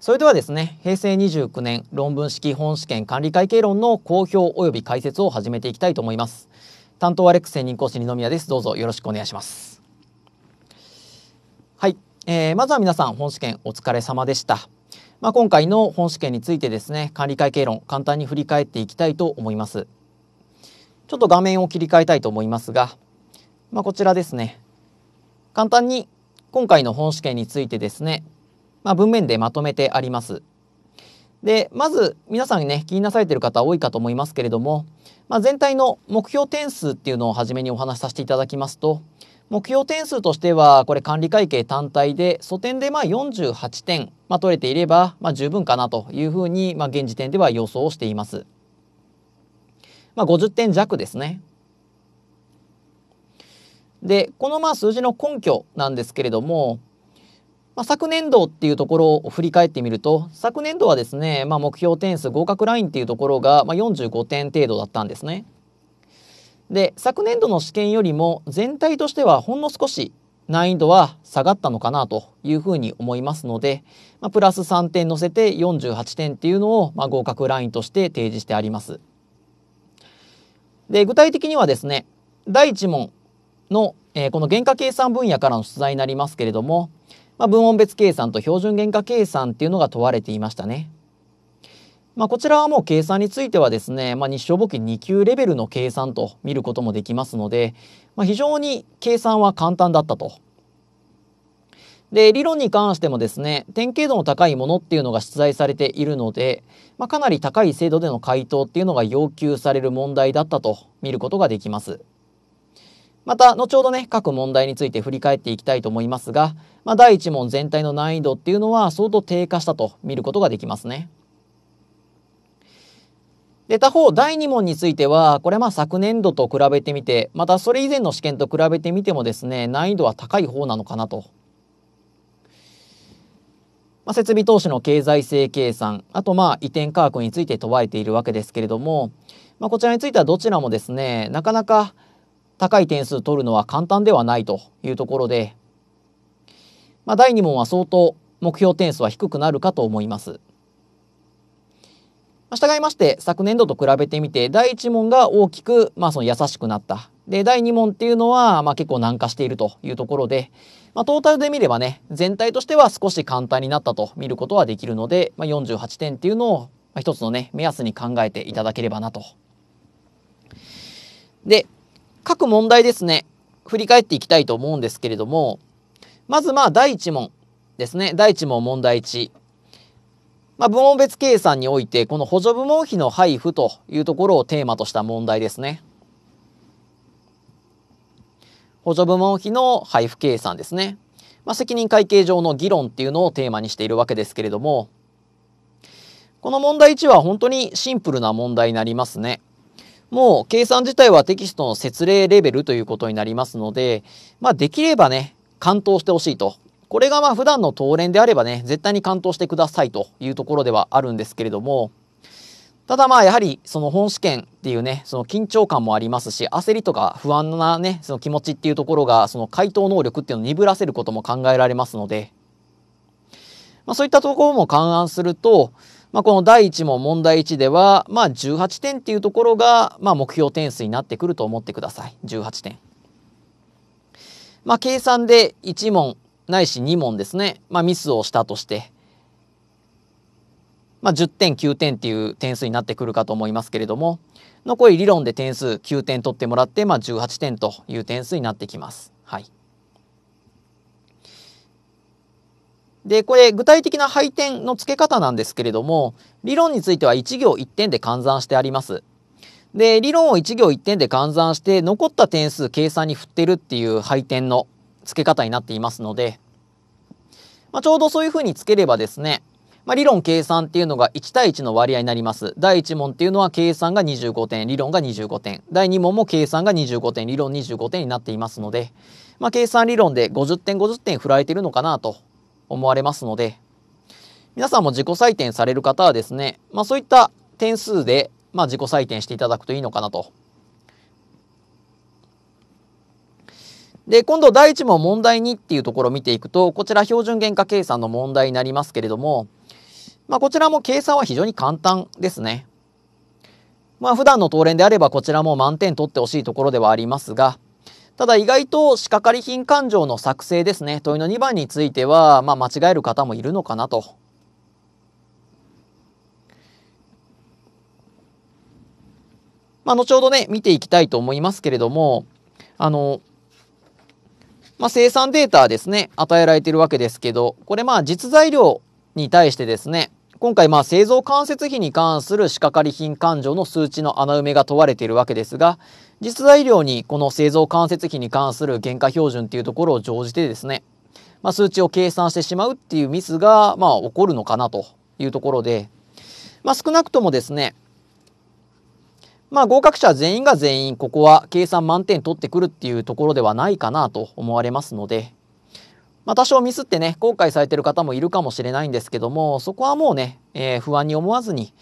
それではですね平成29年論文式本試験管理会計論の公表及び解説を始めていきたいと思います担当はレックス専任講師二宮ですどうぞよろしくお願いしますはい、えー、まずは皆さん本試験お疲れ様でしたまあ、今回の本試験についてですね管理会計論簡単に振り返っていきたいと思いますちょっと画面を切り替えたいと思いますが、まあ、こちらですね簡単に今回の本試験についてですねまあ、文面でまとめてあります。でまず皆さんね気になされてる方多いかと思いますけれども、まあ、全体の目標点数っていうのを初めにお話しさせていただきますと目標点数としてはこれ管理会計単体で素点でまあ48点、まあ、取れていればまあ十分かなというふうにまあ現時点では予想しています。まあ、50点弱ですね。でこのまあ数字の根拠なんですけれどもまあ、昨年度っていうところを振り返ってみると昨年度はですね、まあ、目標点数合格ラインっていうところが、まあ、45点程度だったんですね。で昨年度の試験よりも全体としてはほんの少し難易度は下がったのかなというふうに思いますので、まあ、プラス3点乗せて48点っていうのを、まあ、合格ラインとして提示してあります。で具体的にはですね第1問の、えー、この原価計算分野からの出題になりますけれどもまあ、部門別計算と標準原価計算っていうのが問われていましたね。まあ、こちらはもう計算についてはですね、まあ、日照簿記2級レベルの計算と見ることもできますので、まあ、非常に計算は簡単だったと。で理論に関してもですね典型度の高いものっていうのが出題されているので、まあ、かなり高い精度での回答っていうのが要求される問題だったと見ることができます。また後ほどね各問題について振り返っていきたいと思いますが、まあ、第1問全体の難易度っていうのは相当低下したと見ることができますね。で他方第2問についてはこれはまあ昨年度と比べてみてまたそれ以前の試験と比べてみてもですね難易度は高い方なのかなと。まあ、設備投資の経済性計算あとまあ移転価格について問われているわけですけれども、まあ、こちらについてはどちらもですねなかなか高い点数取るのは簡単ではないというところで、まあ、第2問は相当目標点数は低くなるかと思います。ま従いまして昨年度と比べてみて第1問が大きく、まあ、その優しくなったで第2問っていうのは、まあ、結構難化しているというところで、まあ、トータルで見ればね全体としては少し簡単になったと見ることはできるので、まあ、48点っていうのを、まあ、一つのね目安に考えていただければなと。で各問題ですね、振り返っていきたいと思うんですけれども、まずまあ第1問ですね。第1問問題1。まあ、部門別計算において、この補助部門費の配布というところをテーマとした問題ですね。補助部門費の配布計算ですね。まあ、責任会計上の議論っていうのをテーマにしているわけですけれども、この問題1は本当にシンプルな問題になりますね。もう計算自体はテキストの説明レベルということになりますので、まあ、できればね、完登してほしいと。これがまあ普段の当連であればね、絶対に完登してくださいというところではあるんですけれども、ただまあやはりその本試験っていうね、その緊張感もありますし、焦りとか不安なね、その気持ちっていうところが、その回答能力っていうのを鈍らせることも考えられますので、まあ、そういったところも勘案すると、まあ、この第1問問題1では、まあ、18点っていうところが、まあ、目標点数になってくると思ってください18点。まあ、計算で1問ないし2問ですね、まあ、ミスをしたとして、まあ、10点9点っていう点数になってくるかと思いますけれども残り理論で点数9点取ってもらって、まあ、18点という点数になってきます。はいで、これ具体的な配点の付け方なんですけれども、理論については1行1点で換算してあります。で、理論を1行1点で換算して残った点数計算に振ってるっていう配点の付け方になっていますので、まあ、ちょうどそういうふうにつければですね、まあ、理論計算っていうのが1対1の割合になります。第1問っていうのは計算が25点、理論が25点。第2問も計算が25点、理論25点になっていますので、まあ、計算理論で50点、50点振られてるのかなと思われますので、皆さんも自己採点される方はですね、まあ、そういった点数で、まあ、自己採点していただくといいのかなと。で、今度第1問問題2っていうところを見ていくと、こちら標準原価計算の問題になりますけれども、まあ、こちらも計算は非常に簡単ですね。まあ、普段の当連であればこちらも満点取ってほしいところではありますが、ただ意外と仕掛かり品勘定の作成ですね問いの2番については、まあ、間違える方もいるのかなとまあ、後ほどね、見ていきたいと思いますけれども、あの、まあ、生産データですね、与えられているわけですけど、これまあ実材料に対してですね、今回、まあ、製造間接費に関する仕掛かり品勘定の数値の穴埋めが問われているわけですが、実材料にこの製造間接費に関する原価標準っていうところを乗じてですね、まあ、数値を計算してしまうっていうミスが、まあ、起こるのかなというところで、まあ、少なくともですね、まあ、合格者全員が全員ここは計算満点取ってくるっていうところではないかなと思われますので、まあ、多少ミスってね後悔されてる方もいるかもしれないんですけどもそこはもうね、えー、不安に思わずに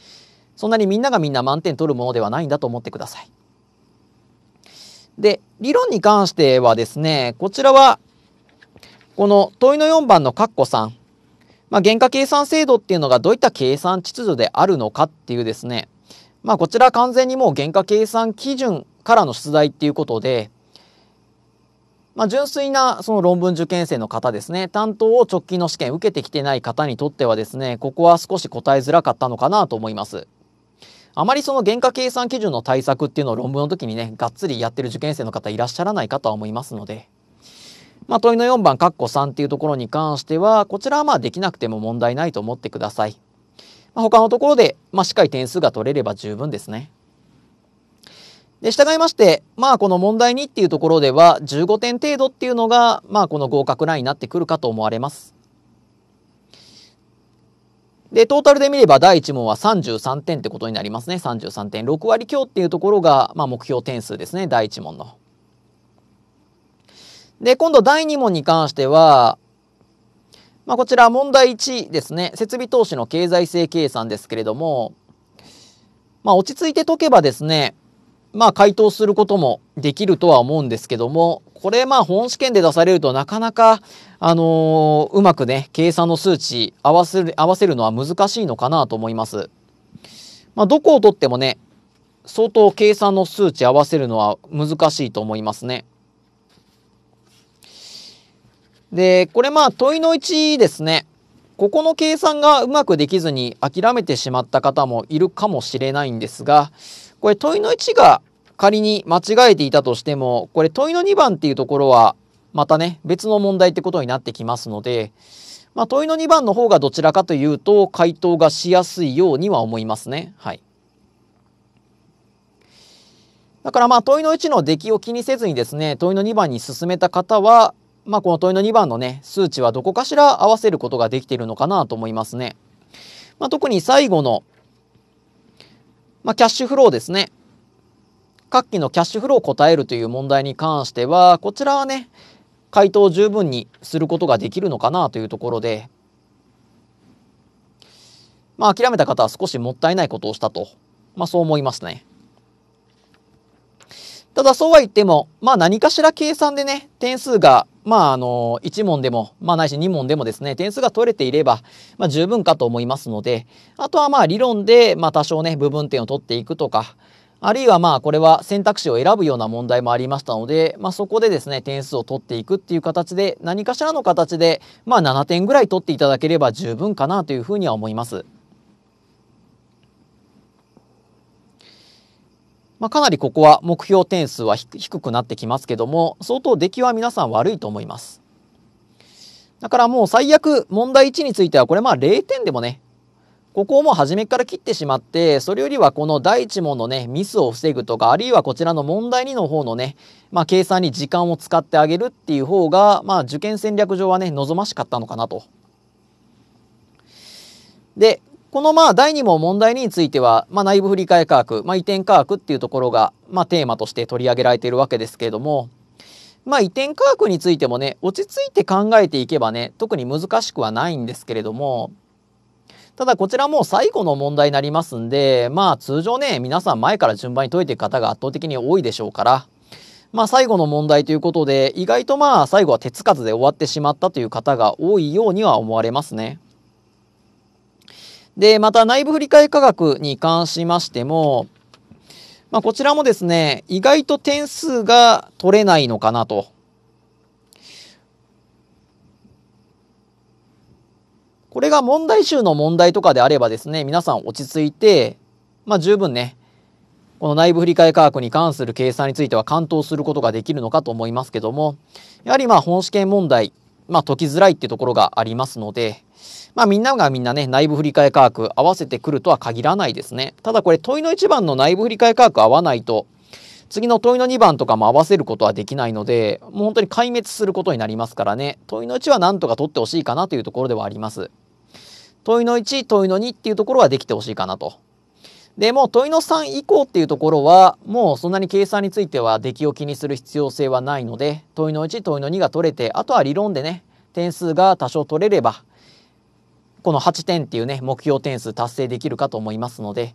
そんなにみんながみんな満点取るものではないんだと思ってください。で理論に関してはですねこちらはこの問いの4番の括弧3、まあ、原価計算制度っていうのがどういった計算秩序であるのかっていうですねまあこちら完全にもう原価計算基準からの出題っていうことでまあ、純粋なその論文受験生の方ですね、担当を直近の試験受けてきてない方にとってはですね、ここは少し答えづらかったのかなと思います。あまりその原価計算基準の対策っていうのを論文の時にね、がっつりやってる受験生の方いらっしゃらないかとは思いますので、まあ、問いの4番、括弧3っていうところに関しては、こちらはまあできなくても問題ないと思ってください。まあ、他のところで、まあ、しっかり点数が取れれば十分ですね。で、従いまして、まあこの問題2っていうところでは15点程度っていうのが、まあこの合格ラインになってくるかと思われます。で、トータルで見れば第1問は33点ってことになりますね。33点。6割強っていうところが、まあ目標点数ですね。第1問の。で、今度第2問に関しては、まあこちら問題1ですね。設備投資の経済性計算ですけれども、まあ落ち着いて解けばですね、まあ回答することもできるとは思うんですけども、これまあ本試験で出されるとなかなか、あのー、うまくね、計算の数値合わせる、合わせるのは難しいのかなと思います。まあどこをとってもね、相当計算の数値合わせるのは難しいと思いますね。で、これまあ問いの1ですね。ここの計算がうまくできずに諦めてしまった方もいるかもしれないんですが、これ問いの1が仮に間違えていたとしても、これ問いの2番っていうところは、またね、別の問題ってことになってきますので、まあ、問いの2番の方がどちらかというと、回答がしやすいようには思いますね。はい。だからまあ問いの1の出来を気にせずにですね、問いの2番に進めた方は、まあ、この問いの2番のね、数値はどこかしら合わせることができているのかなと思いますね。まあ、特に最後のまあ、キャッシュフローですね。各期のキャッシュフローを答えるという問題に関しては、こちらはね、回答を十分にすることができるのかなというところで、まあ諦めた方は少しもったいないことをしたと、まあそう思いますね。ただそうは言っても、まあ何かしら計算でね、点数がまあ、あの、1問でも、まあ、ないし2問でもですね、点数が取れていれば、まあ、十分かと思いますので、あとはまあ、理論で、まあ、多少ね、部分点を取っていくとか、あるいはまあ、これは選択肢を選ぶような問題もありましたので、まあ、そこでですね、点数を取っていくっていう形で、何かしらの形で、まあ、7点ぐらい取っていただければ十分かなというふうには思います。まあ、かなりここは目標点数は低くなってきますけども相当出来は皆さん悪いと思いますだからもう最悪問題1についてはこれまあ0点でもねここをもう初めから切ってしまってそれよりはこの第1問のねミスを防ぐとかあるいはこちらの問題2の方のね、まあ、計算に時間を使ってあげるっていう方が、まあ、受験戦略上はね望ましかったのかなと。でこのまあ第2問問題については、まあ、内部振替科学、まあ、移転科学っていうところが、まあ、テーマとして取り上げられているわけですけれども、まあ、移転科学についてもね落ち着いて考えていけばね特に難しくはないんですけれどもただこちらも最後の問題になりますんで、まあ通常ね、皆さん前から順番に解いていく方が圧倒的に多いでしょうから、まあ最後の問題ということで、意外とまあ最後は手つかずで終わってしまったという方が多いようには思われますね。で、また内部振替価格に関しましても、まあ、こちらもですね、意外と点数が取れないのかなと。これが問題集の問題とかであればですね、皆さん落ち着いて、まあ、十分ね、この内部振替価格に関する計算については完登することができるのかと思いますけども、やはりまあ本試験問題、まあ解きづらいってところがありますので、まあみんながみんなね、内部振替価格合わせてくるとは限らないですね。ただこれ問いの1番の内部振替価格合わないと、次の問いの2番とかも合わせることはできないので、もう本当に壊滅することになりますからね、問いの1はなんとか取ってほしいかなというところではあります。問いの1、問いの2っていうところはできてほしいかなと。で、もう問いの3以降っていうところは、もうそんなに計算については出来を気にする必要性はないので、問いの1、問いの2が取れて、あとは理論でね、点数が多少取れれば、この8点っていうね、目標点数達成できるかと思いますので、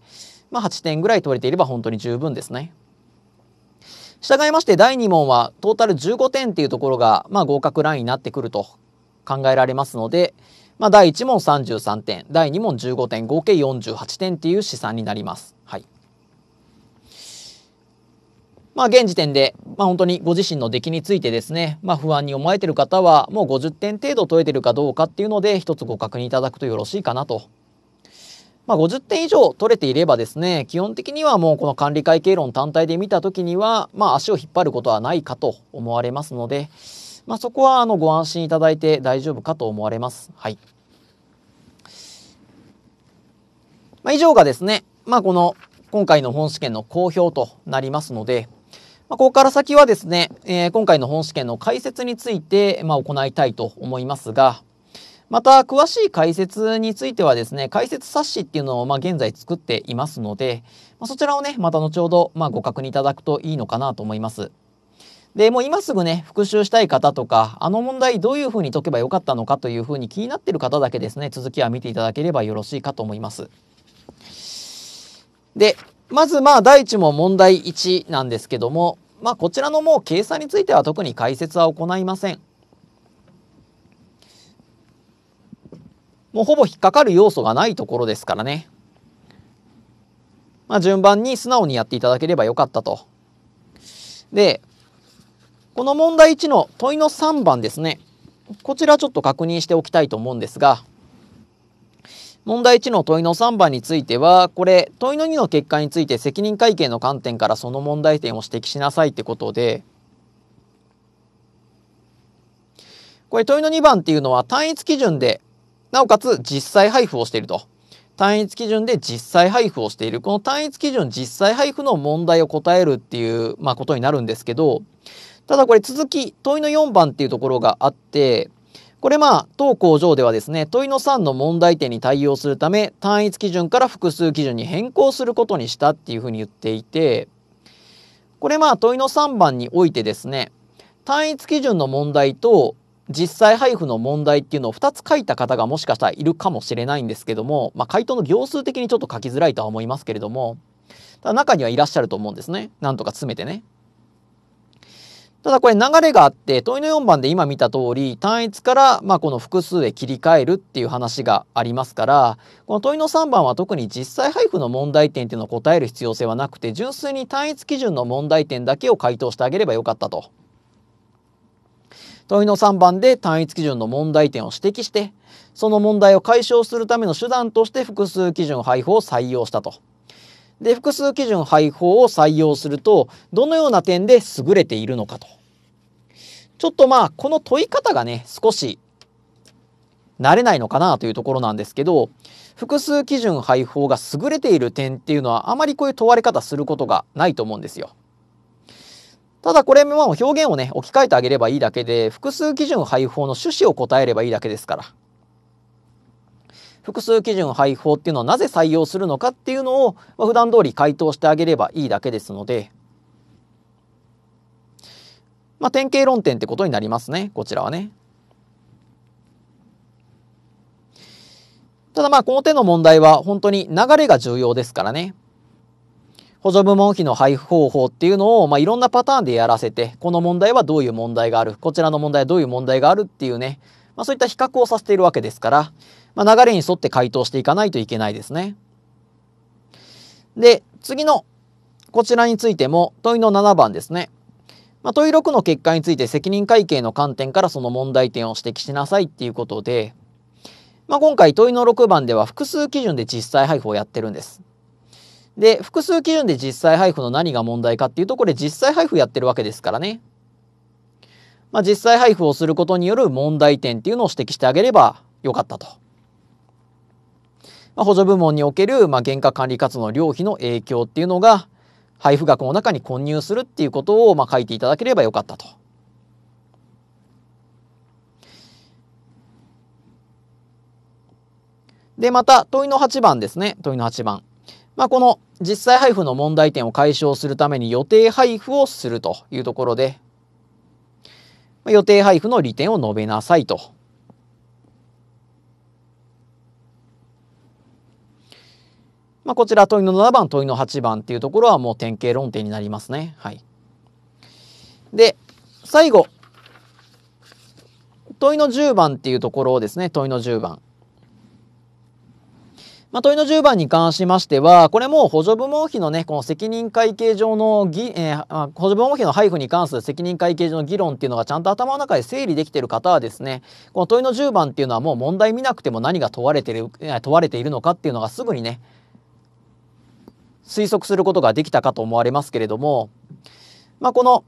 まあ、8点ぐらい取れていれば本当に十分ですね。従いまして第2問はトータル15点っていうところが、まあ、合格ラインになってくると考えられますので、まあ、第1問33点第2問15点合計48点っていう試算になります。はいまあ、現時点で、まあ、本当にご自身の出来についてですね、まあ、不安に思えている方はもう50点程度取れてるかどうかっていうので一つご確認いただくとよろしいかなと。まあ、50点以上取れていればですね基本的にはもうこの管理会計論単体で見た時には、まあ、足を引っ張ることはないかと思われますので、まあ、そこはあのご安心いただいて大丈夫かと思われます。はいまあ、以上がですね、まあ、この今回の本試験の公表となりますので、まあ、ここから先はですね、えー、今回の本試験の解説について、まあ、行いたいと思いますが、また詳しい解説についてはですね解説冊子っていうのをま現在作っていますので、まあ、そちらをねまた後ほどまご確認いただくといいのかなと思います。でもう今すぐね復習したい方とかあの問題どういうふうに解けばよかったのかというふうに気になってる方だけですね続きは見ていただければよろしいかと思います。でまずまあ第1問問題1なんですけども、まあ、こちらのもう計算については特に解説は行いません。もうほぼ引っかかる要素がないところですからね。まあ、順番に素直にやっていただければよかったと。で、この問題1の問いの3番ですね。こちらちょっと確認しておきたいと思うんですが、問題1の問いの3番については、これ、問いの2の結果について責任会計の観点からその問題点を指摘しなさいってことで、これ問いの2番っていうのは単一基準で、なおかつ実際配布をしていると。単一基準で実際配布をしている。この単一基準実際配布の問題を答えるっていう、まあ、ことになるんですけど、ただこれ続き問いの4番っていうところがあって、これまあ、当工場ではですね、問いの3の問題点に対応するため、単一基準から複数基準に変更することにしたっていうふうに言っていて、これまあ、問いの3番においてですね、単一基準の問題と実際配布の問題っていうのを2つ書いた方がもしかしたらいるかもしれないんですけども、まあ、回答の行数的にちょっと書きづらいとは思いますけれども、ただ中にはいらっしゃると思うんですね。なんとか詰めてね。ただこれ流れがあって問いの4番で今見た通り単一からまあこの複数へ切り替えるっていう話がありますからこの問いの3番は特に実際配布の問題点っていうのを答える必要性はなくて純粋に単一基準の問題点だけを回答してあげればよかったと。問いの3番で単一基準の問題点を指摘してその問題を解消するための手段として複数基準配布を採用したと。で複数基準配法を採用するとどのような点で優れているのかとちょっとまあこの問い方がね少し慣れないのかなというところなんですけど複数基準配法が優れている点っていうのはあまりこういう問われ方することがないと思うんですよ。ただこれも表現をね置き換えてあげればいいだけで複数基準配法の趣旨を答えればいいだけですから。複数基準配布法っていうのはなぜ採用するのかっていうのを、まあ、普段通り回答してあげればいいだけですので、まあ、典型論点ってことになりますねこちらはね。ただまあこの手の問題は本当に流れが重要ですからね。補助部門費の配布方法っていうのを、まあ、いろんなパターンでやらせて、この問題はどういう問題がある、こちらの問題はどういう問題があるっていうね、まあ、そういった比較をさせているわけですから、まあ、流れに沿って回答していかないといけないですね。で、次のこちらについても問いの7番ですね。まあ、問い6の結果について責任会計の観点からその問題点を指摘しなさいっていうことで、まあ、今回問いの6番では複数基準で実際配布をやってるんです。で、複数基準で実際配布の何が問題かっていうと、これ実際配布やってるわけですからね。まあ、実際配布をすることによる問題点っていうのを指摘してあげればよかったと。ま補助部門における、ま原価管理活動の量費の影響っていうのが配布額の中に混入するっていうことを、ま書いていただければよかったと。で、また問いの8番ですね。問いの8番。まあ、この実際配布の問題点を解消するために予定配布をするというところで、予定配布の利点を述べなさいと。まあ、こちら問いの7番問いの8番っていうところはもう典型論点になりますね。はい、で最後問いの10番っていうところですね問いの10番。まあ、問いの10番に関しましては、これも補助部門費のね、この責任会計上のえー、補助部門費の配布に関する責任会計上の議論っていうのがちゃんと頭の中で整理できている方はですね、この問いの10番っていうのはもう問題見なくても何が問われてる、問われているのかっていうのがすぐにね、推測することができたかと思われますけれども、まあ、この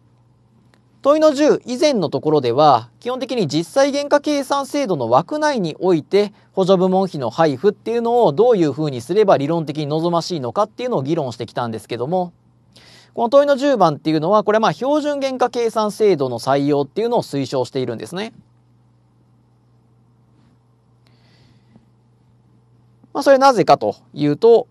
問いの10以前のところでは基本的に実際原価計算制度の枠内において補助部門費の配布っていうのをどういうふうにすれば理論的に望ましいのかっていうのを議論してきたんですけどもこの問いの10番っていうのはこれはまあ標準原価計算制度の採用っていうのを推奨しているんですね。まあ、それなぜかというと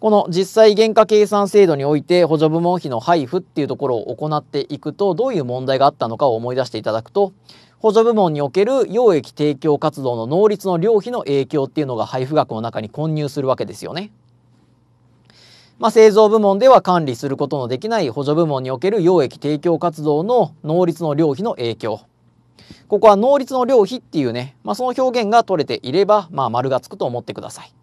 この実際原価計算制度において補助部門費の配布っていうところを行っていくとどういう問題があったのかを思い出していただくと補助部門における溶液提供活動の能率の量費の影響っていうのが配布額の中に混入するわけですよね。まあ、製造部門では管理することのできない補助部門における溶液提供活動の能率の量費の影響ここは能率の量費っていうね、まあ、その表現が取れていれば、まあ、丸がつくと思ってください。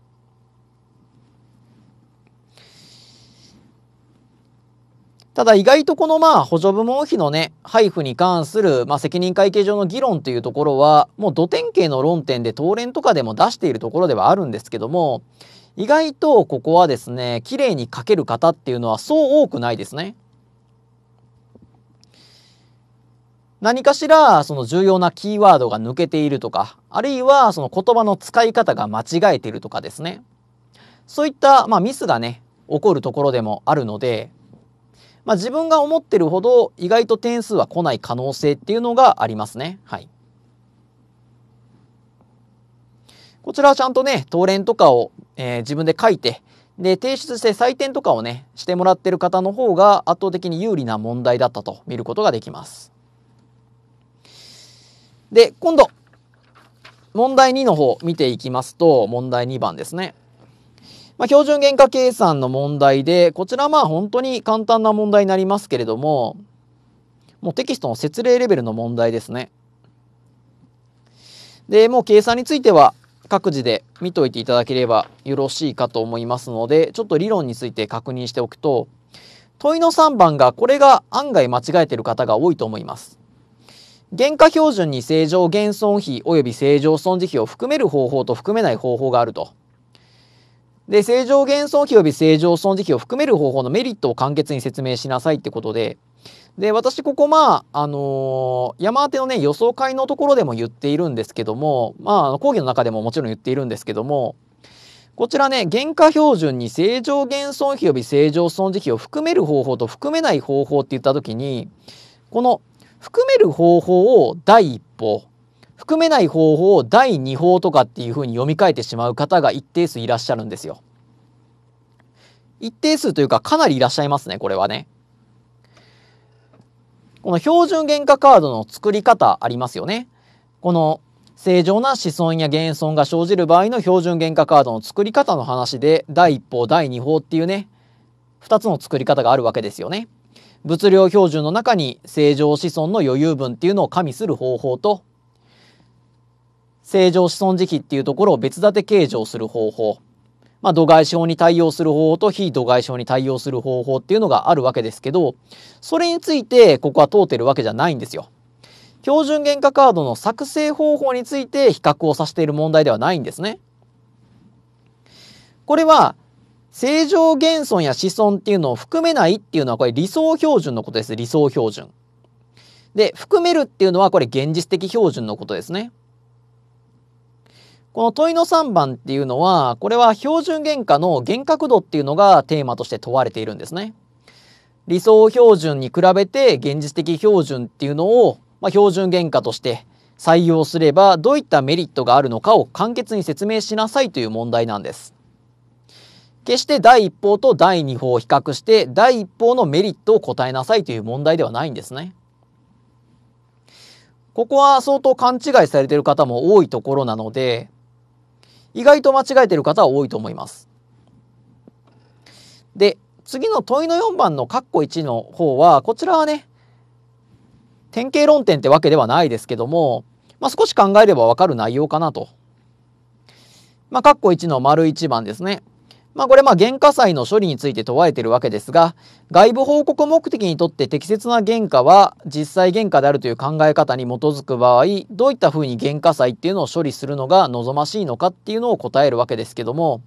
ただ意外とこのまあ補助部門費のね配布に関するまあ責任会計上の議論というところはもう土典型の論点で東連とかでも出しているところではあるんですけども意外とここはですね綺麗に書ける方っていうのはそう多くないですね。何かしらその重要なキーワードが抜けているとかあるいはその言葉の使い方が間違えているとかですねそういったまあミスがね起こるところでもあるのでまあ、自分が思ってるほど意外と点数は来ない可能性っていうのがありますね。はい。こちらはちゃんとね、当連とかを、えー、自分で書いて、で、提出して採点とかをね、してもらってる方の方が圧倒的に有利な問題だったと見ることができます。で、今度、問題2の方見ていきますと、問題2番ですね。まあ、標準原価計算の問題で、こちらまあ本当に簡単な問題になりますけれども、もうテキストの説明レベルの問題ですね。で、もう計算については各自で見といていただければよろしいかと思いますので、ちょっと理論について確認しておくと、問いの3番が、これが案外間違えてる方が多いと思います。原価標準に正常減損費及び正常損失費を含める方法と含めない方法があると。で正常減損費及び正常損益期を含める方法のメリットを簡潔に説明しなさいってことでで私ここまああのー、山当てのね予想会のところでも言っているんですけどもまあ講義の中でももちろん言っているんですけどもこちらね原価標準に正常減損費及び正常損益を含める方法と含めない方法って言った時にこの含める方法を第一歩含めない方法を第2法とかっていうふうに読み替えてしまう方が一定数いらっしゃるんですよ。一定数というかかなりいらっしゃいますね、これはね。この標準原価カードの作り方ありますよね。この正常な子孫や減損が生じる場合の標準原価カードの作り方の話で第1法第2法っていうね2つの作り方があるわけですよね。物量標準の中に正常子孫の余裕分っていうのを加味する方法と正常子孫時期っていうところを別立て計上する方法、まあ、度外症に対応する方法と非度外症に対応する方法っていうのがあるわけですけど、それについてここは通ってるわけじゃないんですよ。標準原価カードの作成方法について比較をさせている問題ではないんですね。これは正常減損や子孫っていうのを含めないっていうのはこれ理想標準のことです。理想標準。で、含めるっていうのはこれ現実的標準のことですね。この問いの3番っていうのは、これは標準原価の原角度っていうのがテーマとして問われているんですね。理想標準に比べて現実的標準っていうのを、まあ、標準原価として採用すればどういったメリットがあるのかを簡潔に説明しなさいという問題なんです。決して第一報と第二報を比較して第一報のメリットを答えなさいという問題ではないんですね。ここは相当勘違いされている方も多いところなので意外と間違えてる方は多いと思います。で、次の問いの4番の括弧1の方は、こちらはね、典型論点ってわけではないですけども、まあ、少し考えればわかる内容かなと。まあ、括弧1の丸1番ですね。まあ、これまあ原価債の処理について問われているわけですが外部報告目的にとって適切な原価は実際原価であるという考え方に基づく場合どういったふうに原価債っていうのを処理するのが望ましいのかっていうのを答えるわけですけども、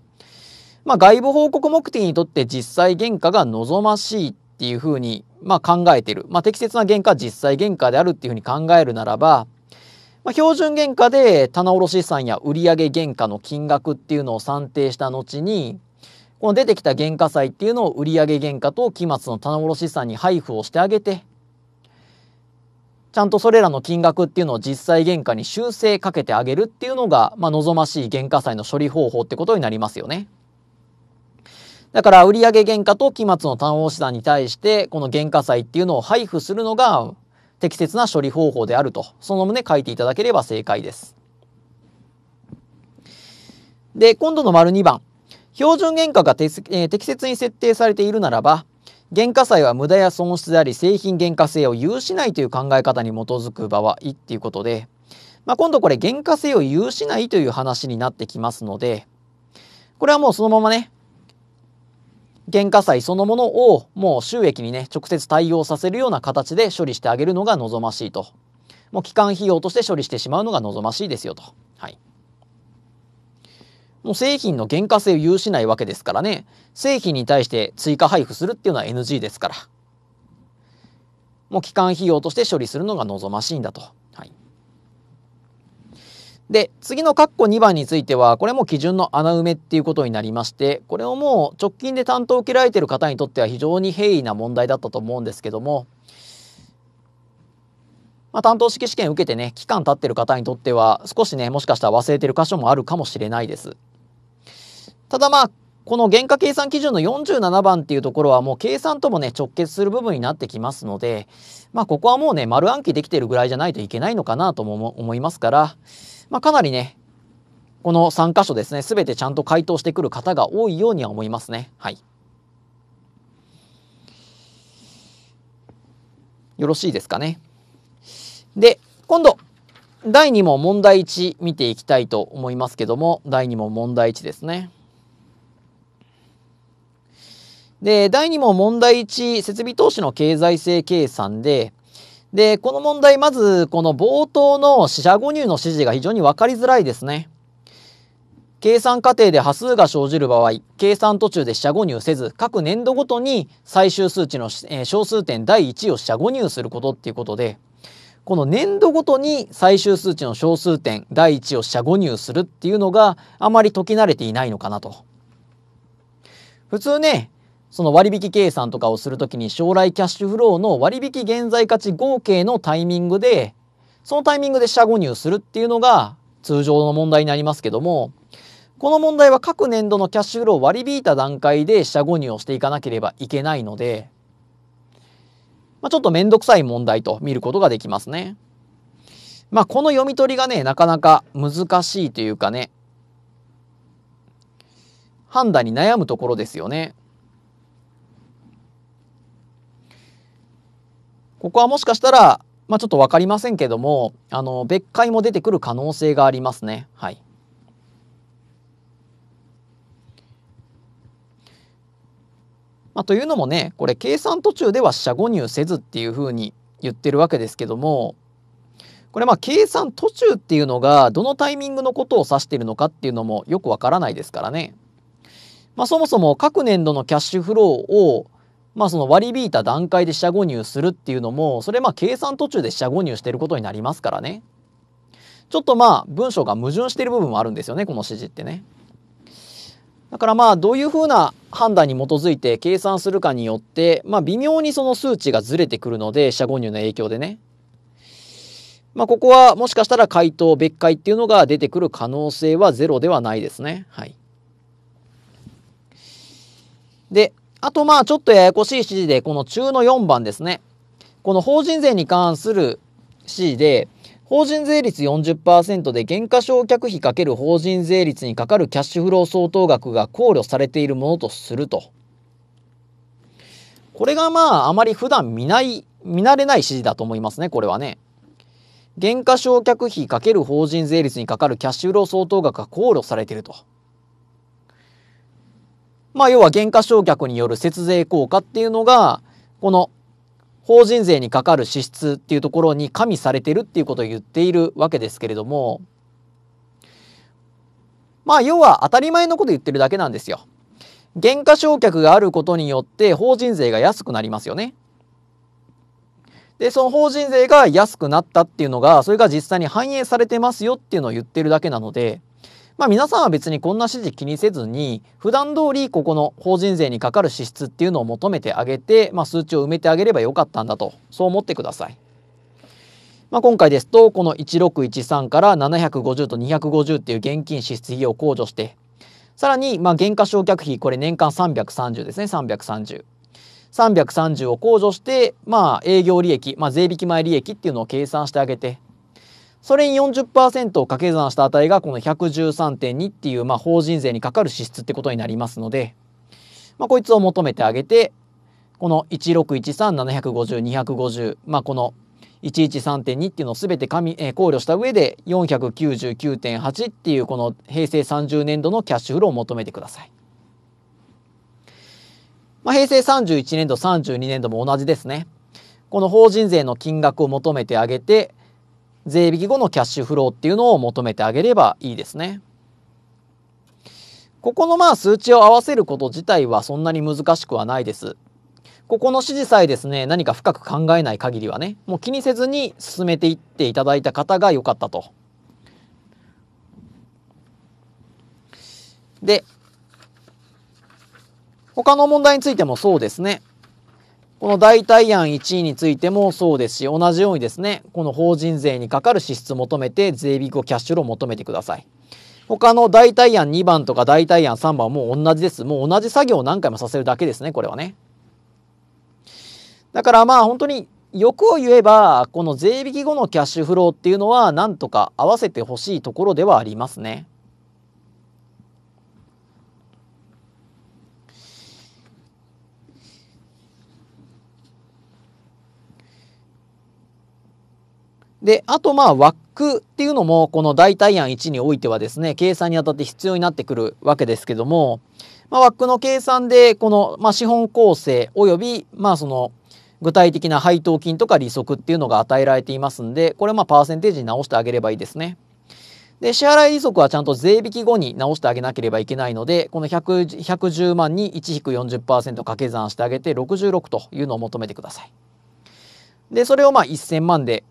まあ、外部報告目的にとって実際原価が望ましいっていうふうにまあ考えてる、まあ、適切な原価実際原価であるっていうふうに考えるならばまあ、標準原価で棚卸資産や売上原価の金額っていうのを算定した後にこの出てきた原価債っていうのを売上原価と期末の棚卸資産に配布をしてあげてちゃんとそれらの金額っていうのを実際原価に修正かけてあげるっていうのが、まあ、望ましい原価債の処理方法ってことになりますよね。だから売上原価と期末の棚卸資産に対してこの原価債っていうのを配布するのが適切な処理方法であるとその旨書いていただければ正解です。で今度の丸2番標準原価が、えー、適切に設定されているならば、原価債は無駄や損失であり、製品原価性を有しないという考え方に基づく場合っていうことで、まあ、今度これ原価性を有しないという話になってきますので、これはもうそのままね、原価債そのものをもう収益にね、直接対応させるような形で処理してあげるのが望ましいと。もう期間費用として処理してしまうのが望ましいですよと。はい。もう製品の原価性を有しないわけですからね、製品に対して追加配布するっていうのは NG ですから、もう期間費用として処理するのが望ましいんだと。はい、で、次の括弧2番については、これも基準の穴埋めっていうことになりまして、これをもう直近で担当を受けられてる方にとっては非常に平易な問題だったと思うんですけども、まあ、担当式試験受けてね期間経ってる方にとっては少しねもしかしたら忘れてる箇所もあるかもしれないです。ただまあ、この原価計算基準の47番っていうところはもう計算ともね直結する部分になってきますので、まあここはもうね丸暗記できてるぐらいじゃないといけないのかなとも思いますから、まあかなりね、この3箇所ですね、全てちゃんと回答してくる方が多いようには思いますね。はい。よろしいですかね。で、今度、第2問問題1見ていきたいと思いますけども、第2問問題1ですね。で、第2問問題1、設備投資の経済性計算で、で、この問題、まず、この冒頭の四捨五入の指示が非常に分かりづらいですね。計算過程で波数が生じる場合、計算途中で四捨五入せず、各年度ごとに最終数値の、え小数点第1を四捨五入することっていうことで、この年度ごとに最終数値の小数点第1を四捨五入するっていうのがあまり解き慣れていないのかなと。普通ね、その割引計算とかをするときに将来キャッシュフローの割引現在価値合計のタイミングでそのタイミングで社購入するっていうのが通常の問題になりますけどもこの問題は各年度のキャッシュフローを割り引いた段階で社購入をしていかなければいけないので、まあ、ちょっと面倒くさい問題と見ることができますね。まあ、この読み取りがねなかなか難しいというかね判断に悩むところですよね。ここはもしかしたら、まあ、ちょっと分かりませんけどもあの別解も出てくる可能性がありますね。はい、まあ、というのもねこれ計算途中では四捨五入せずっていうふうに言ってるわけですけどもこれまあ計算途中っていうのがどのタイミングのことを指しているのかっていうのもよくわからないですからね。まあ、そもそも各年度のキャッシュフローをまあその割り引いた段階で飛車誤入するっていうのも、それまあ計算途中で飛車誤入してることになりますからね。ちょっとまあ文章が矛盾してる部分もあるんですよね、この指示ってね。だからまあどういうふうな判断に基づいて計算するかによって、まあ微妙にその数値がずれてくるので、飛車誤入の影響でね。まあここはもしかしたら回答、別解っていうのが出てくる可能性はゼロではないですね。はい。で、あとまあちょっとややこしい指示で、この中の4番ですね。この法人税に関する指示で、法人税率40%で減価償却費×法人税率にかかるキャッシュフロー相当額が考慮されているものとすると。これがまああまり普段見ない、見慣れない指示だと思いますね、これはね。減価償却費×法人税率にかかるキャッシュフロー相当額が考慮されていると。まあ、要は減価償却による節税効果っていうのが、この法人税にかかる支出っていうところに加味されてるっていうことを言っているわけですけれども、まあ、要は当たり前のこと言ってるだけなんですよ。減価償却があることによって法人税が安くなりますよね。でその法人税が安くなったっていうのがそれが実際に反映されてますよっていうのを言ってるだけなのでまあ、皆さんは別にこんな指示気にせずに普段通りここの法人税にかかる支出っていうのを求めてあげて、まあ、数値を埋めてあげればよかったんだとそう思ってください。まあ、今回ですとこの1613から750と250っていう現金支出費用を控除してさらにまあ減価償却費これ年間330ですね330。330を控除して、まあ、営業利益、まあ、税引き前利益っていうのを計算してあげてそれに40%を掛け算した値がこの113.2っていう、まあ、法人税にかかる支出ってことになりますので、まあ、こいつを求めてあげて、この1613750,250、まあ、この113.2っていうのを全て考慮した上で499.8っていうこの平成30年度のキャッシュフローを求めてください。まあ、平成31年度32年度も同じですね。この法人税の金額を求めてあげて税引き後のキャッシュフローっていうのを求めてあげればいいですね。ここのまあ数値を合わせること自体はそんなに難しくはないです。ここの指示さえですね、何か深く考えない限りはね、もう気にせずに進めていっていただいた方が良かったと。で、他の問題についてもそうですね。この代替案1位についてもそうですし、同じようにですね、この法人税にかかる支出を求めて、税引きをキャッシュローを求めてください。他の代替案2番とか代替案3番はもう同じです。もう同じ作業を何回もさせるだけですね、これはね。だからまあ本当に欲を言えば、この税引き後のキャッシュフローっていうのは、なんとか合わせてほしいところではありますね。で、あとまあ枠っていうのもこの代替案1においてはですね、計算にあたって必要になってくるわけですけども、まあ、枠の計算でこの、まあ、資本構成及びまあその具体的な配当金とか利息っていうのが与えられていますんで、これまあパーセンテージに直してあげればいいですね。で、支払い利息はちゃんと税引き後に直してあげなければいけないので、この1 110万に1-40%掛け算してあげて66というのを求めてください。で、それをまあ1000万で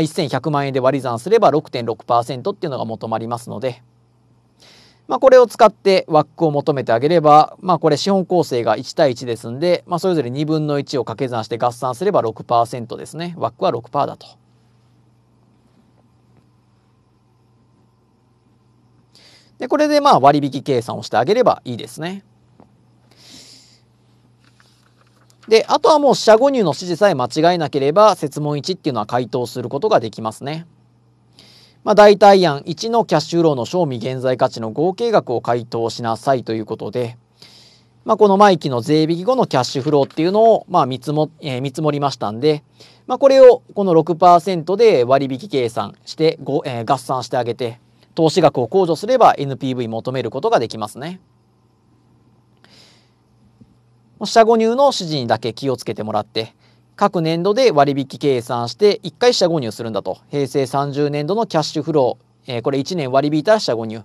1100万円で割り算すれば6.6%っていうのが求まりますので、まあ、これを使って枠を求めてあげれば、まあ、これ資本構成が1対1ですんで、まあ、それぞれ2分の1を掛け算して合算すれば6%ですね枠は6%だと。でこれでまあ割引計算をしてあげればいいですね。で、あとはもう四捨五入の指示さえ間違えなければ、設問1っていうのは回答することができますね。まあ、代替案1のキャッシュフローの賞味現在価値の合計額を回答しなさいということで、まあ、この毎期の税引き後のキャッシュフローっていうのを、まあ、見積も、えー、見積もりましたんで、まあ、これをこの6%で割引計算して、ごえー、合算してあげて、投資額を控除すれば NPV 求めることができますね。下誤入の指示にだけ気をつけてもらって各年度で割引計算して1回下誤入するんだと平成30年度のキャッシュフロー、えー、これ1年割り引いたら下誤入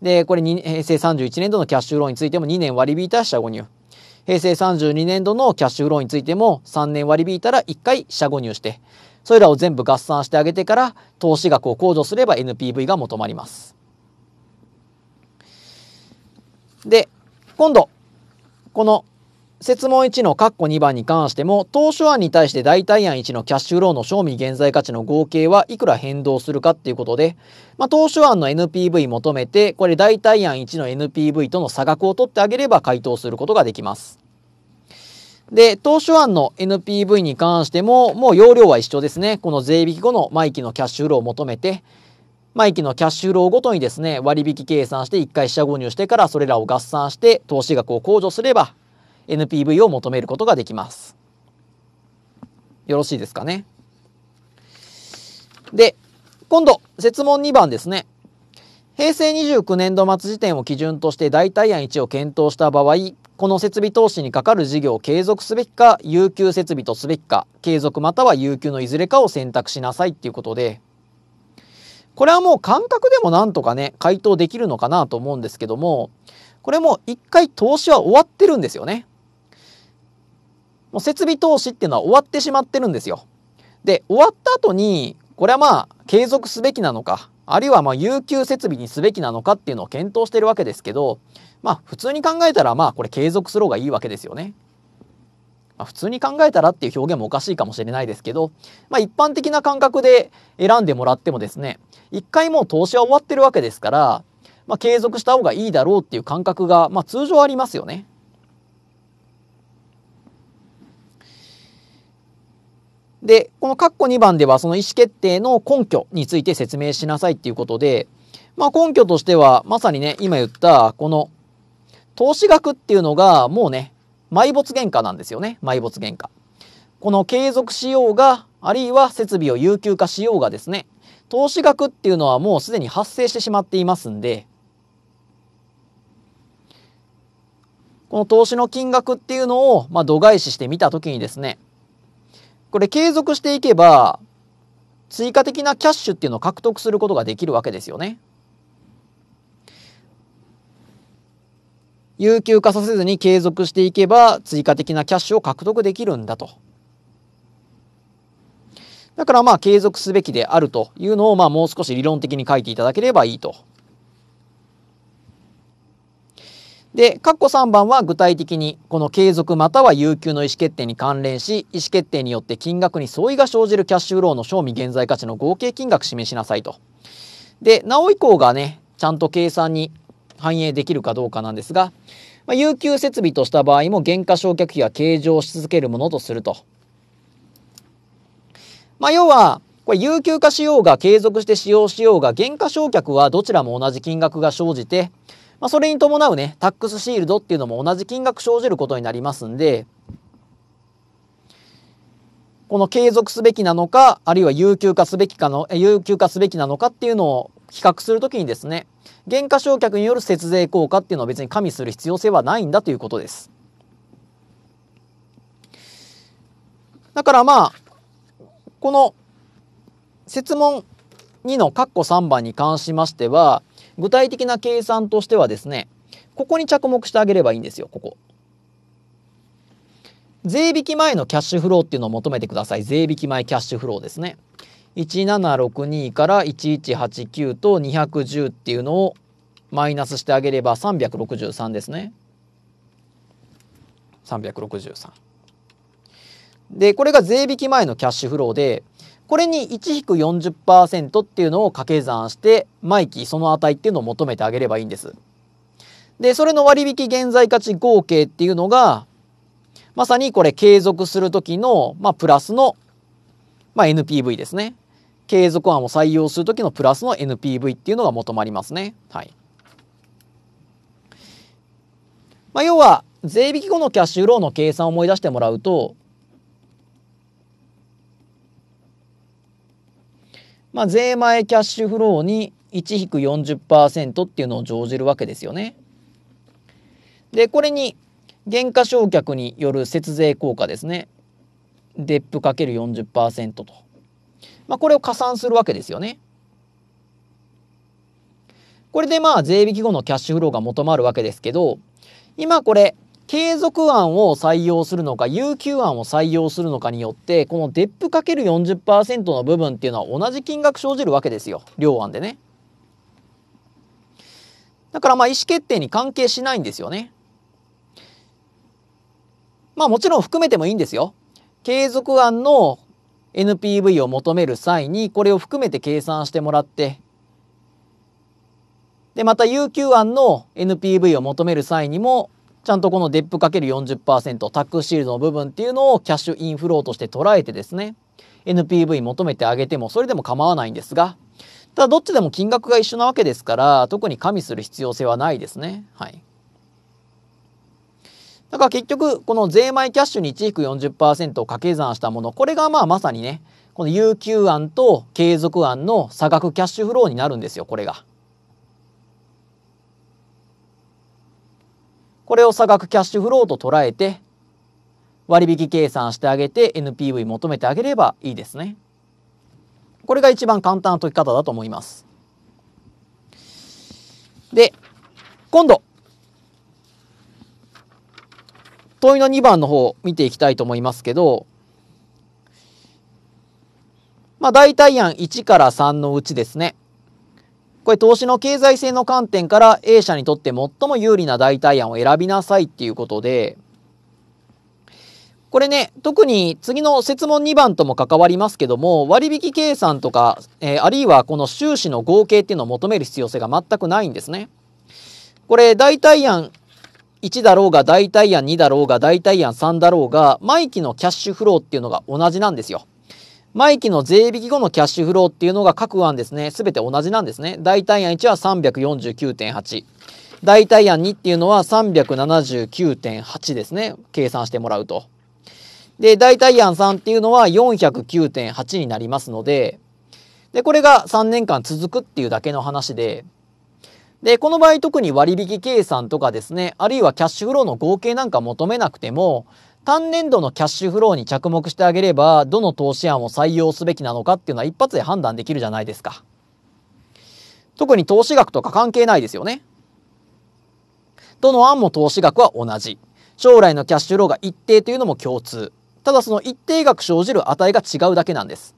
でこれ平成31年度のキャッシュフローについても2年割り引いたら下誤入平成32年度のキャッシュフローについても3年割り引いたら1回下誤入してそれらを全部合算してあげてから投資額を控除すれば NPV が求まりますで今度この設問1の括弧2番に関しても、当初案に対して代替案1のキャッシュフローの賞味現在価値の合計はいくら変動するかっていうことで、まあ、当初案の NPV 求めて、これ代替案1の NPV との差額を取ってあげれば回答することができます。で、当初案の NPV に関しても、もう容量は一緒ですね。この税引き後の毎期のキャッシュフローを求めて、毎期のキャッシュフローごとにですね、割引計算して1回下購入してからそれらを合算して投資額を控除すれば NPV を求めることができます。よろしいですかね。で、今度、設問2番ですね。平成29年度末時点を基準として代替案1を検討した場合、この設備投資にかかる事業を継続すべきか、有給設備とすべきか、継続または有給のいずれかを選択しなさいっていうことで、これはもう感覚でもなんとかね、回答できるのかなと思うんですけども、これも一回投資は終わってるんですよね。もう設備投資っていうのは終わってしまってるんですよ。で、終わった後に、これはまあ、継続すべきなのか、あるいはまあ、有給設備にすべきなのかっていうのを検討してるわけですけど、まあ、普通に考えたら、まあ、これ継続する方がいいわけですよね。まあ、普通に考えたらっていう表現もおかしいかもしれないですけど、まあ、一般的な感覚で選んでもらってもですね、一回もう投資は終わってるわけですから、まあ、継続した方がいいだろうっていう感覚が、まあ、通常ありますよね。で、この括弧2番ではその意思決定の根拠について説明しなさいっていうことで、まあ根拠としてはまさにね、今言ったこの投資額っていうのがもうね、埋没原価なんですよね。埋没原価。この継続しようが、あるいは設備を有給化しようがですね、投資額っていうのはもうすでに発生してしまっていますんで、この投資の金額っていうのを、まあ、度外視してみたときにですね、これ継続していけば追加的なキャッシュっていうのを獲得することができるわけですよね。有給化させずに継続していけば追加的なキャッシュを獲得できるんだと。だからまあ継続すべきであるというのをまあもう少し理論的に書いていただければいいとで、括弧3番は具体的にこの継続または有給の意思決定に関連し、意思決定によって金額に相違が生じるキャッシュフローの賞味現在価値の合計金額示しなさいと。で、なお以降がね、ちゃんと計算に反映できるかどうかなんですが、まあ、有給設備とした場合も減価償却費は計上し続けるものとすると。まあ、要は、これ有給化しようが継続して使用しようが減価償却はどちらも同じ金額が生じて、まあ、それに伴うね、タックスシールドっていうのも同じ金額生じることになりますんで、この継続すべきなのか、あるいは有給化すべきかの、有給化すべきなのかっていうのを比較するときにですね、減価償却による節税効果っていうのは別に加味する必要性はないんだということです。だからまあ、この設問2の括弧3番に関しましては、具体的な計算としてはですね、ここに着目してあげればいいんですよ、ここ。税引き前のキャッシュフローっていうのを求めてください。税引き前キャッシュフローですね。1762から1189と210っていうのをマイナスしてあげれば363ですね。363。で、これが税引き前のキャッシュフローで、これに1引く40%っていうのを掛け算して毎期その値っていうのを求めてあげればいいんです。でそれの割引現在価値合計っていうのがまさにこれ継続する時の、まあ、プラスの、まあ、NPV ですね。継続案を採用する時のプラスの NPV っていうのが求まりますね。はいまあ、要は税引き後のキャッシュフローの計算を思い出してもらうとまあ、税前キャッシュフローに1引く40%っていうのを乗じるわけですよね。でこれに減価償却による節税効果ですね。デップ ×40% と。まあ、これを加算するわけですよね。これでまあ税引き後のキャッシュフローが求まるわけですけど今これ継続案を採用するのか有給案を採用するのかによってこのデップ ×40% の部分っていうのは同じ金額生じるわけですよ両案でねだからまあ意思決定に関係しないんですよねまあもちろん含めてもいいんですよ継続案の NPV を求める際にこれを含めて計算してもらってでまた有給案の NPV を求める際にもちゃんとこのデップかける4 0タックシールドの部分っていうのをキャッシュインフローとして捉えてですね NPV 求めてあげてもそれでも構わないんですがただどっちでも金額が一緒なわけですから特に加味する必要性はないですね。はいだから結局この税前キャッシュに1引く40%を掛け算したものこれがまあまさにねこの有給案と継続案の差額キャッシュフローになるんですよこれが。これを差額キャッシュフローと捉えて割引計算してあげて NPV 求めてあげればいいですね。これが一番簡単な解き方だと思います。で、今度、問いの2番の方見ていきたいと思いますけど、まあ代替案1から3のうちですね。これ投資の経済性の観点から A 社にとって最も有利な代替案を選びなさいっていうことで、これね、特に次の設問2番とも関わりますけども、割引計算とか、えー、あるいはこの収支の合計っていうのを求める必要性が全くないんですね。これ、代替案1だろうが、代替案2だろうが、代替案3だろうが、毎期のキャッシュフローっていうのが同じなんですよ。毎期の税引き後のキャッシュフローっていうのが各案ですね、すべて同じなんですね。代替案1は349.8。代替案2っていうのは379.8ですね。計算してもらうと。で、代替案3っていうのは409.8になりますので、で、これが3年間続くっていうだけの話で、で、この場合特に割引計算とかですね、あるいはキャッシュフローの合計なんか求めなくても、単年度のキャッシュフローに着目してあげれば、どの投資案を採用すべきなのかっていうのは一発で判断できるじゃないですか。特に投資額とか関係ないですよね。どの案も投資額は同じ。将来のキャッシュフローが一定というのも共通。ただその一定額生じる値が違うだけなんです。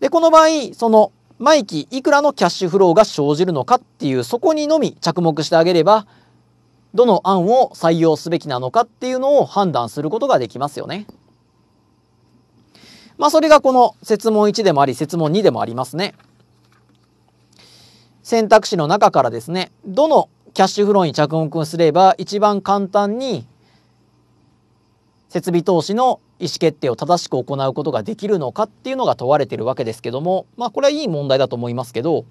で、この場合、その毎期いくらのキャッシュフローが生じるのかっていうそこにのみ着目してあげれば、どの案を採用すべきなのかっていうのを判断することができますよね。まあそれがこの設問1でもあり設問2でもありますね。選択肢の中からですねどのキャッシュフローに着目すれば一番簡単に設備投資の意思決定を正しく行うことができるのかっていうのが問われているわけですけどもまあこれはいい問題だと思いますけど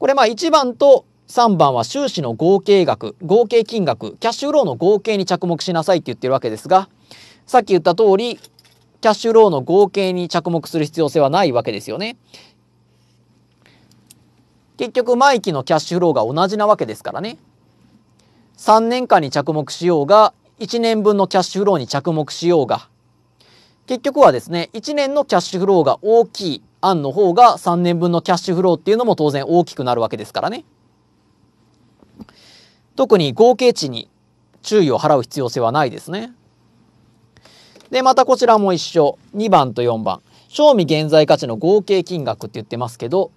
これまあ1番と3番は収支の合計額合計金額キャッシュフローの合計に着目しなさいって言ってるわけですがさっき言った通りキャッシュフローの合計に着目する必要性はないわけですよね。結局毎期のキャッシュフローが同じなわけですからね。3年間に着目しようが1年分のキャッシュフローに着目しようが結局はですね1年のキャッシュフローが大きい案の方が3年分のキャッシュフローっていうのも当然大きくなるわけですからね。特に合計値に注意を払う必要性はないですね。で、またこちらも一緒。2番と4番。賞味現在価値の合計金額って言ってますけど、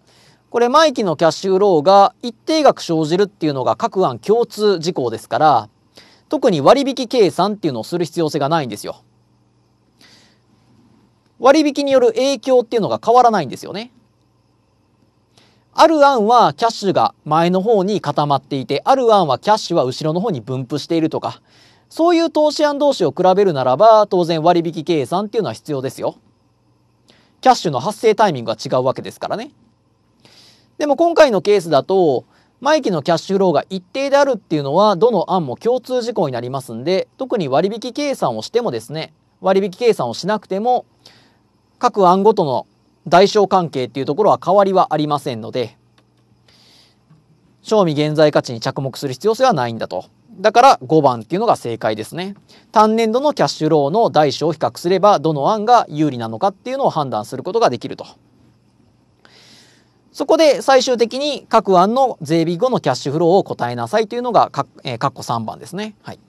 これ毎期のキャッシュフローが一定額生じるっていうのが各案共通事項ですから、特に割引計算っていうのをする必要性がないんですよ。割引による影響っていうのが変わらないんですよね。ある案はキャッシュが前の方に固まっていて、ある案はキャッシュは後ろの方に分布しているとか、そういう投資案同士を比べるならば、当然割引計算っていうのは必要ですよ。キャッシュの発生タイミングが違うわけですからね。でも今回のケースだと、毎期のキャッシュフローが一定であるっていうのは、どの案も共通事項になりますんで、特に割引計算をしてもですね、割引計算をしなくても、各案ごとの代償関係っていうところは変わりはありませんので賞味現在価値に着目する必要性はないんだと。だから5番っていうのが正解ですね。単年度のキャッシュローの代償を比較すればどの案が有利なのかっていうのを判断することができると。そこで最終的に各案の税引後のキャッシュフローを答えなさいというのがか、えー、括3番ですね。はい。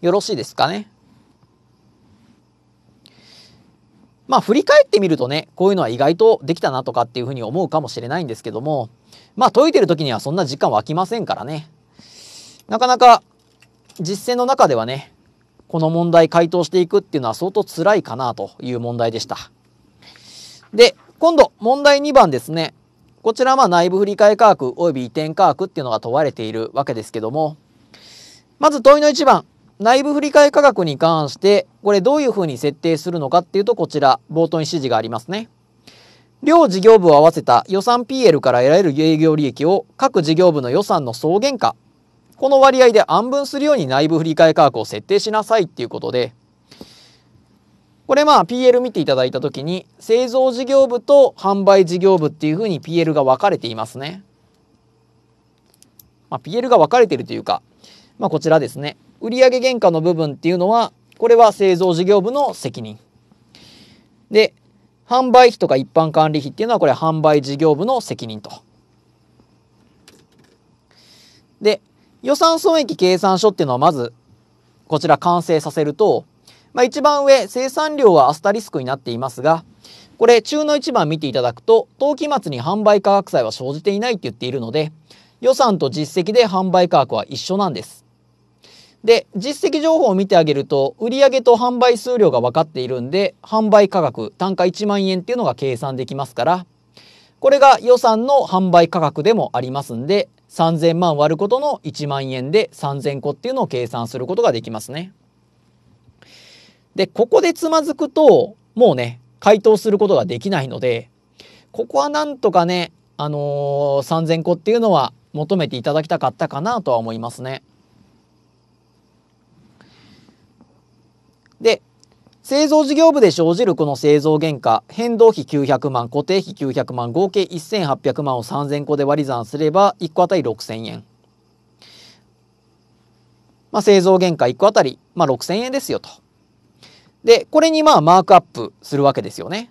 よろしいですかね。まあ振り返ってみるとね、こういうのは意外とできたなとかっていうふうに思うかもしれないんですけども、まあ解いてる時にはそんな時間湧きませんからね。なかなか実践の中ではね、この問題回答していくっていうのは相当辛いかなという問題でした。で、今度問題2番ですね。こちらは内部振替価格及び移転価格っていうのが問われているわけですけども、まず問いの1番、内部振替価格に関して、これどういうふうに設定するのかっていうと、こちら、冒頭に指示がありますね。両事業部を合わせた予算 PL から得られる営業利益を各事業部の予算の総原価、この割合で安分するように内部振替価格を設定しなさいっていうことで、これまあ PL 見ていただいた時に製造事業部と販売事業部っていうふうに PL が分かれていますね。まあ、PL が分かれているというか、まあ、こちらですね。売上原価の部分っていうのはこれは製造事業部の責任で販売費とか一般管理費っていうのはこれ販売事業部の責任とで予算損益計算書っていうのはまずこちら完成させると、まあ、一番上生産量はアスタリスクになっていますがこれ中の1番見ていただくと当期末に販売価格債は生じていないって言っているので予算と実績で販売価格は一緒なんです。で実績情報を見てあげると売上と販売数量が分かっているんで販売価格単価1万円っていうのが計算できますからこれが予算の販売価格でもありますんで3000万割ることの1万円で3000個っていうのを計算することができますね。でここでつまずくともうね回答することができないのでここはなんとかねあのー、3000個っていうのは求めていただきたかったかなとは思いますね。製造事業部で生じるこの製造原価、変動費900万、固定費900万、合計1800万を3000個で割り算すれば、1個当たり6000円。まあ、製造原価1個当たり、まあ、6000円ですよと。で、これにまあ、マークアップするわけですよね。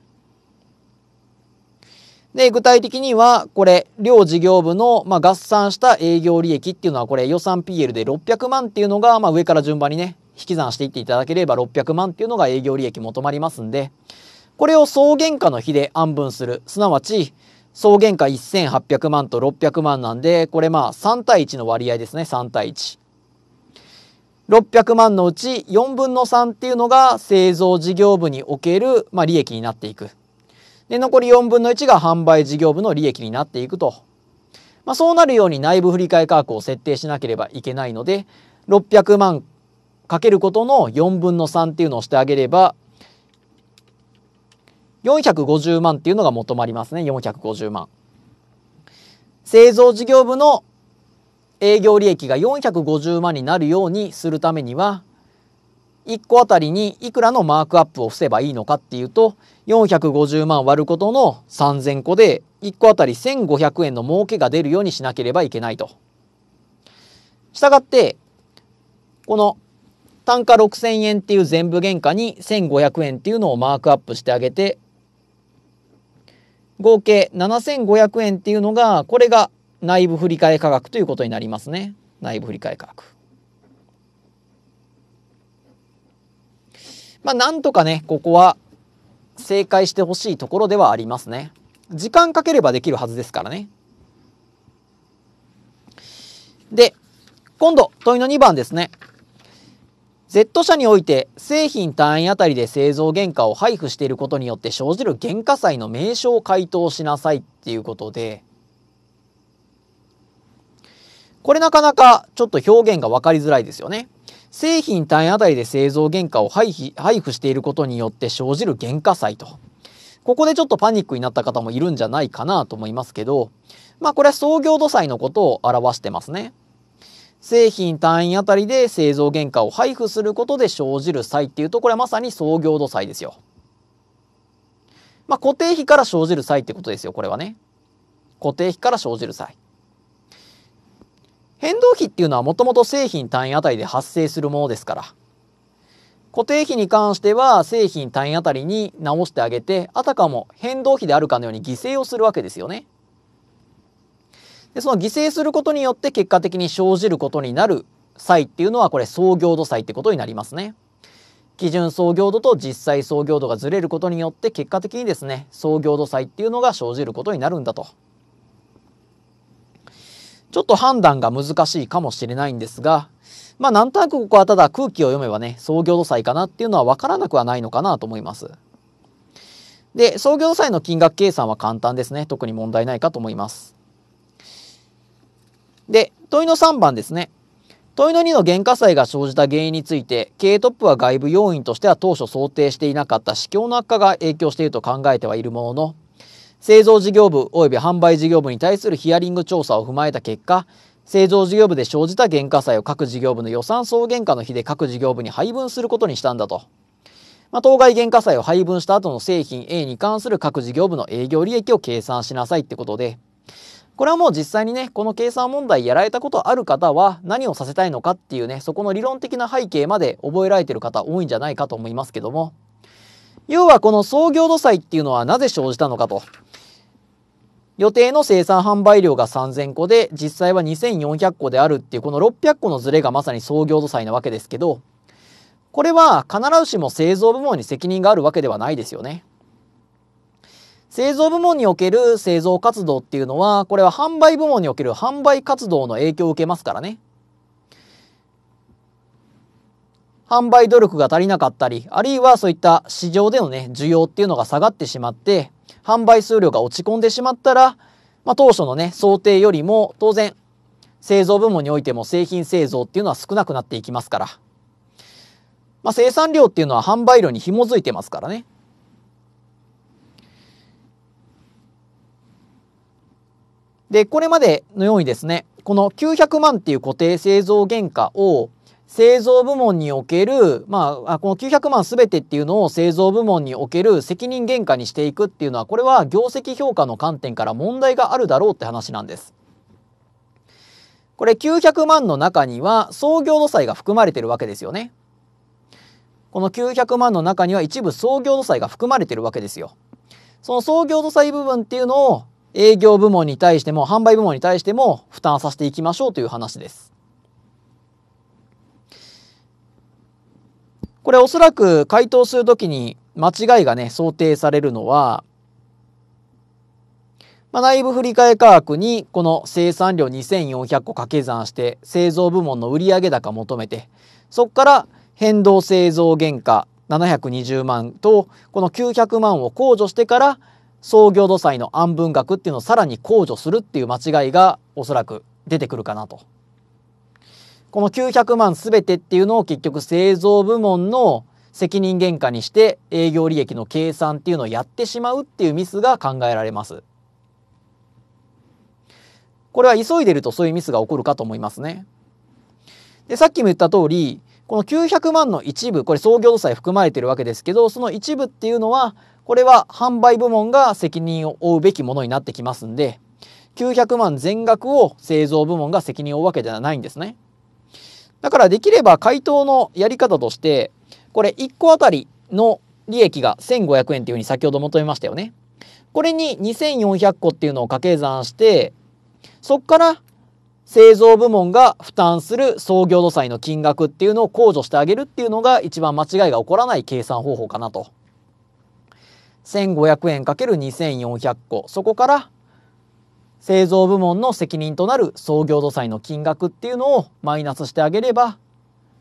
で、具体的には、これ、両事業部の、まあ、合算した営業利益っていうのは、これ、予算 PL で600万っていうのが、まあ、上から順番にね、引き算していっていただければ600万っていうのが営業利益求まりますんで、これを総原価の比で安分する。すなわち、総原価1800万と600万なんで、これまあ3対1の割合ですね、3対1。600万のうち4分の3っていうのが製造事業部における、まあ、利益になっていく。で、残り4分の1が販売事業部の利益になっていくと。まあ、そうなるように内部振替価格を設定しなければいけないので、600万かけることの4分の3っていうのをしてあげれば450万っていうのが求まりますね450万。製造事業部の営業利益が450万になるようにするためには1個あたりにいくらのマークアップを伏せばいいのかっていうと450万割ることの3,000個で1個あたり1,500円の儲けが出るようにしなければいけないと。したがってこの単価6000円っていう全部原価に1500円っていうのをマークアップしてあげて合計7500円っていうのがこれが内部振替価格ということになりますね内部振替価格。まあなんとかねここは正解してほしいところではありますね。時間かければできるはずですからね。で今度問いの2番ですね。Z 社において製品単位あたりで製造原価を配布していることによって生じる原価債の名称を回答しなさいっていうことでこれなかなかちょっと表現が分かりづらいですよね。製品単位あたりで製造原価を配布していることによって生じる原価債と。ここでちょっとパニックになった方もいるんじゃないかなと思いますけど、まあこれは創業土債のことを表してますね。製品単位あたりで製造原価を配布することで生じる際っていうと、これはまさに創業度差ですよ。まあ、固定費から生じる際ってことですよ、これはね。固定費から生じる際変動費っていうのはもともと製品単位あたりで発生するものですから固定費に関しては製品単位あたりに直してあげてあたかも変動費であるかのように犠牲をするわけですよね。でその犠牲することによって結果的に生じることになる債っていうのはこれ創業度債ってことになりますね。基準創業度と実際創業度がずれることによって結果的にですね創業度債っていうのが生じることになるんだと。ちょっと判断が難しいかもしれないんですがまあなんとなくここはただ空気を読めばね創業度債かなっていうのは分からなくはないのかなと思います。で創業債の金額計算は簡単ですね特に問題ないかと思います。で、問いの3番ですね。問いの2の原価債が生じた原因について、経営トップは外部要因としては当初想定していなかった市況の悪化が影響していると考えてはいるものの、製造事業部及び販売事業部に対するヒアリング調査を踏まえた結果、製造事業部で生じた原価債を各事業部の予算総原価の比で各事業部に配分することにしたんだと。まあ、当該原価債を配分した後の製品 A に関する各事業部の営業利益を計算しなさいってことで、これはもう実際にねこの計算問題やられたことある方は何をさせたいのかっていうねそこの理論的な背景まで覚えられてる方多いんじゃないかと思いますけども要はこの創業度債っていうのはなぜ生じたのかと予定の生産販売量が3000個で実際は2400個であるっていうこの600個のズレがまさに創業度債なわけですけどこれは必ずしも製造部門に責任があるわけではないですよね。製造部門における製造活動っていうのは、これは販売部門における販売活動の影響を受けますからね。販売努力が足りなかったり、あるいはそういった市場でのね、需要っていうのが下がってしまって、販売数量が落ち込んでしまったら、まあ、当初のね、想定よりも当然、製造部門においても製品製造っていうのは少なくなっていきますから、まあ、生産量っていうのは販売量に紐づいてますからね。で、これまでのようにですね、この900万っていう固定製造原価を製造部門における、まあ、この900万全てっていうのを製造部門における責任原価にしていくっていうのは、これは業績評価の観点から問題があるだろうって話なんです。これ900万の中には創業土債が含まれてるわけですよね。この900万の中には一部創業土債が含まれてるわけですよ。その創業土債部分っていうのを営業部門に対しても販売部門に対しても負担させていきましょうという話です。これおそらく回答するときに間違いがね想定されるのは、まあ、内部振替価格にこの生産量2400個掛け算して製造部門の売上高求めてそこから変動製造原価720万とこの900万を控除してから創業土債の暗文学っていうのをさらに控除するっていう間違いがおそらく出てくるかなと。この900万べてっていうのを結局製造部門の責任原価にして営業利益の計算っていうのをやってしまうっていうミスが考えられます。これは急いでるとそういうミスが起こるかと思いますね。でさっきも言った通りこの900万の一部これ創業土債含まれてるわけですけどその一部っていうのはこれは販売部門が責任を負うべきものになってきますんで、900万全額を製造部門が責任を負うわけではないんですね。だからできれば回答のやり方として、これ1個あたりの利益が1500円っていうふうに先ほど求めましたよね。これに2400個っていうのを掛け算して、そこから製造部門が負担する創業土債の金額っていうのを控除してあげるっていうのが一番間違いが起こらない計算方法かなと1500円 ×2400 個そこから製造部門の責任となる創業土債の金額っていうのをマイナスしてあげれば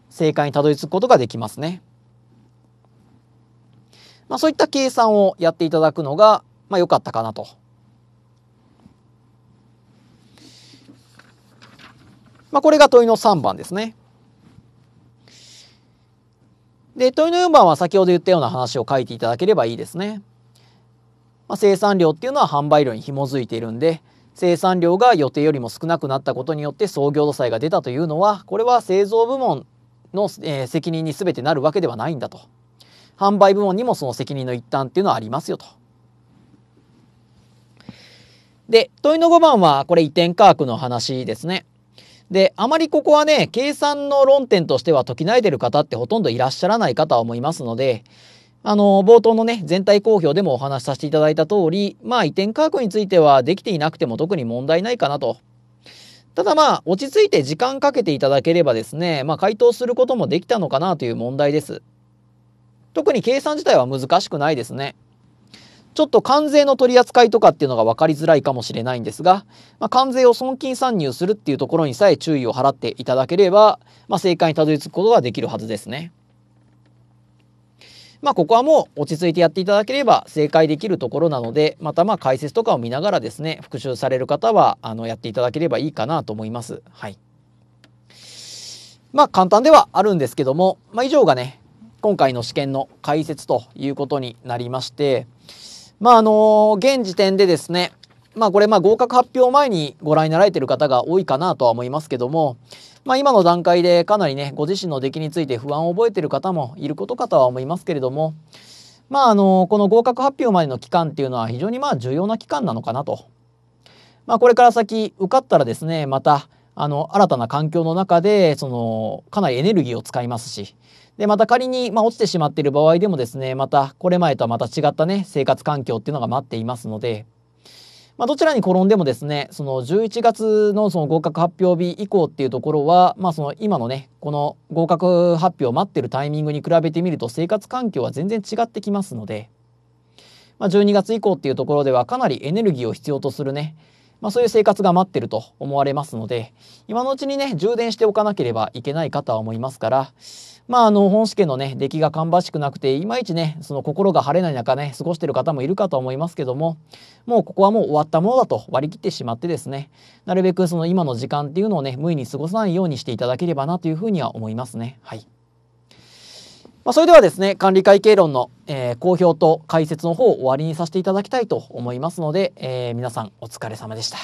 正解にたどり着くことができますね。まあ、そういった計算をやっていただくのが、まあ、良かったかなと。まあ、これが問いの3番ですね。で問いの4番は先ほど言ったような話を書いていただければいいですね。まあ、生産量っていうのは販売量に紐づいているんで生産量が予定よりも少なくなったことによって創業土債が出たというのはこれは製造部門の、えー、責任に全てなるわけではないんだと販売部門にもその責任の一端っていうのはありますよと。で問いの5番はこれ移転価格の話ですね。であまりここはね計算の論点としては解きないでる方ってほとんどいらっしゃらないかとは思いますのであの、冒頭のね、全体公表でもお話しさせていただいた通り、まあ移転価格についてはできていなくても特に問題ないかなと。ただまあ、落ち着いて時間かけていただければですね、まあ回答することもできたのかなという問題です。特に計算自体は難しくないですね。ちょっと関税の取り扱いとかっていうのが分かりづらいかもしれないんですが、まあ、関税を損金算入するっていうところにさえ注意を払っていただければ、まあ、正解にたどり着くことができるはずですね。まあ、ここはもう落ち着いてやっていただければ正解できるところなのでまたまあ解説とかを見ながらですね復習される方はあのやっていただければいいかなと思います。はいまあ、簡単ではあるんですけども、まあ、以上がね今回の試験の解説ということになりまして、まああの現時点でですねまあこれまあ合格発表前にご覧になられてる方が多いかなとは思いますけども、まあ、今の段階でかなりねご自身の出来について不安を覚えてる方もいることかとは思いますけれどもまああのこの合格発表までの期間っていうのは非常にまあ重要な期間なのかなと。まあ、これから先受かったらですねまたあの新たな環境の中でそのかなりエネルギーを使いますしでまた仮に、まあ、落ちてしまっている場合でもですねまたこれまでとはまた違ったね生活環境っていうのが待っていますので。まあ、どちらに転んでもですねその11月のその合格発表日以降っていうところは、まあ、その今のねこの合格発表を待ってるタイミングに比べてみると生活環境は全然違ってきますので、まあ、12月以降っていうところではかなりエネルギーを必要とするねまあ、そういう生活が待ってると思われますので今のうちにね充電しておかなければいけないかとは思いますから、まあ、あの、本試験のね、出来が芳しくなくて、いまいちね、その心が晴れない中ね、過ごしてる方もいるかと思いますけども、もうここはもう終わったものだと割り切ってしまってですね、なるべくその今の時間っていうのをね、無意に過ごさないようにしていただければなというふうには思いますね。はい。まあ、それではですね、管理会計論の、えー、公表と解説の方を終わりにさせていただきたいと思いますので、えー、皆さんお疲れ様でした。